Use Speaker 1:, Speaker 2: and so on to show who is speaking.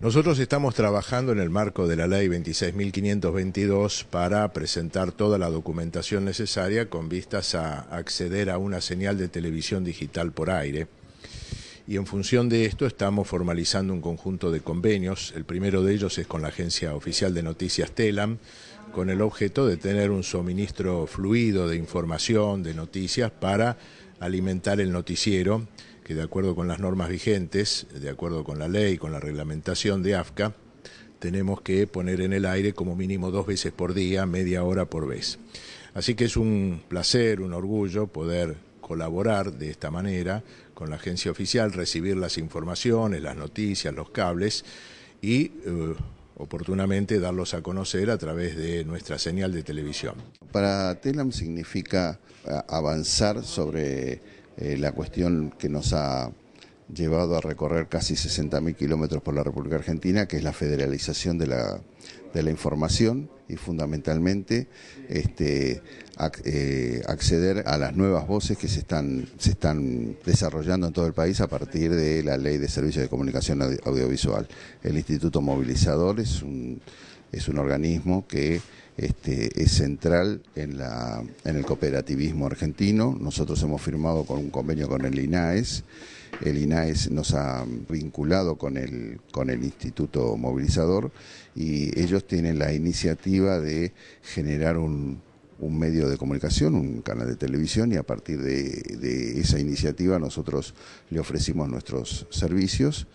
Speaker 1: Nosotros estamos trabajando en el marco de la ley 26.522 para presentar toda la documentación necesaria con vistas a acceder a una señal de televisión digital por aire. Y en función de esto estamos formalizando un conjunto de convenios. El primero de ellos es con la Agencia Oficial de Noticias TELAM, con el objeto de tener un suministro fluido de información, de noticias, para alimentar el noticiero que de acuerdo con las normas vigentes, de acuerdo con la ley, con la reglamentación de AFCA, tenemos que poner en el aire como mínimo dos veces por día, media hora por vez. Así que es un placer, un orgullo poder colaborar de esta manera con la agencia oficial, recibir las informaciones, las noticias, los cables y eh, oportunamente darlos a conocer a través de nuestra señal de televisión.
Speaker 2: Para TELAM significa eh, avanzar sobre eh, la cuestión que nos ha llevado a recorrer casi 60.000 kilómetros por la República Argentina, que es la federalización de la, información y fundamentalmente este, eh, acceder a las nuevas voces que se están, se están desarrollando en todo el país a partir de la ley de servicios de comunicación audiovisual. El Instituto Movilizador es un es un organismo que este, es central en, el cooperativismo argentino. Nosotros hemos firmado con un convenio con el INAES. El INAES nos ha vinculado con el, Instituto Movilizador y ellos tienen la iniciativa de generar un, medio de comunicación, un canal de televisión y a partir de esa iniciativa nosotros le ofrecimos nuestros servicios.